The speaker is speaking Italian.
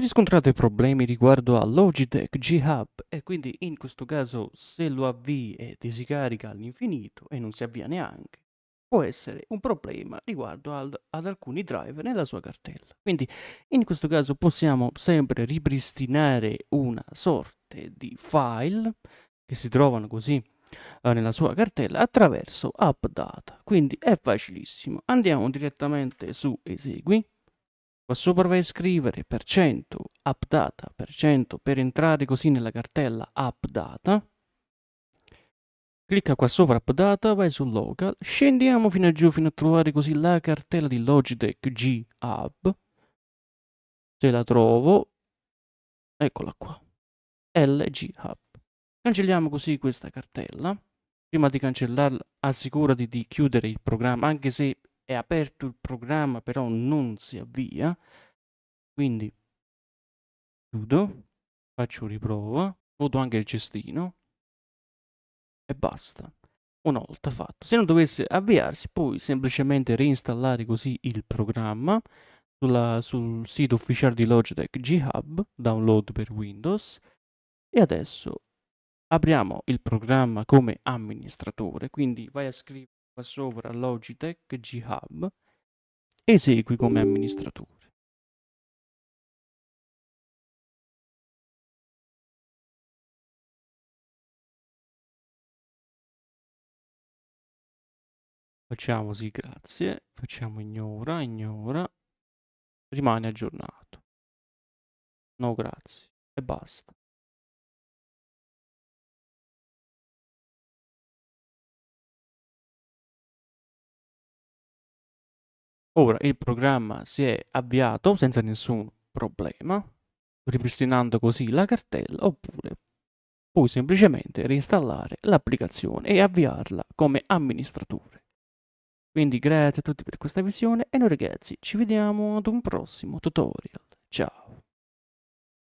riscontrate problemi riguardo a Logitech G-Hub e quindi in questo caso se lo avvii e ti si carica all'infinito e non si avvia neanche, può essere un problema riguardo al, ad alcuni driver nella sua cartella. Quindi in questo caso possiamo sempre ripristinare una sorte di file che si trovano così eh, nella sua cartella attraverso AppData. Quindi è facilissimo. Andiamo direttamente su Esegui qua sopra vai a scrivere per 100 appdata per 100 per entrare così nella cartella appdata clicca qua sopra appdata vai su local scendiamo fino a giù fino a trovare così la cartella di Logitech G Hub se la trovo eccola qua LG Hub cancelliamo così questa cartella prima di cancellarla assicurati di chiudere il programma anche se è aperto il programma però non si avvia quindi chiudo faccio riprova voto anche il cestino e basta una volta fatto se non dovesse avviarsi puoi semplicemente reinstallare così il programma sulla, sul sito ufficiale di Logitech G-Hub download per Windows e adesso apriamo il programma come amministratore quindi vai a scrivere qua sopra Logitech G-Hub, esegui come amministratore. Facciamo sì, grazie, facciamo ignora, ignora, rimane aggiornato. No, grazie, e basta. Ora il programma si è avviato senza nessun problema, ripristinando così la cartella oppure puoi semplicemente reinstallare l'applicazione e avviarla come amministratore. Quindi grazie a tutti per questa visione e noi ragazzi ci vediamo ad un prossimo tutorial. Ciao!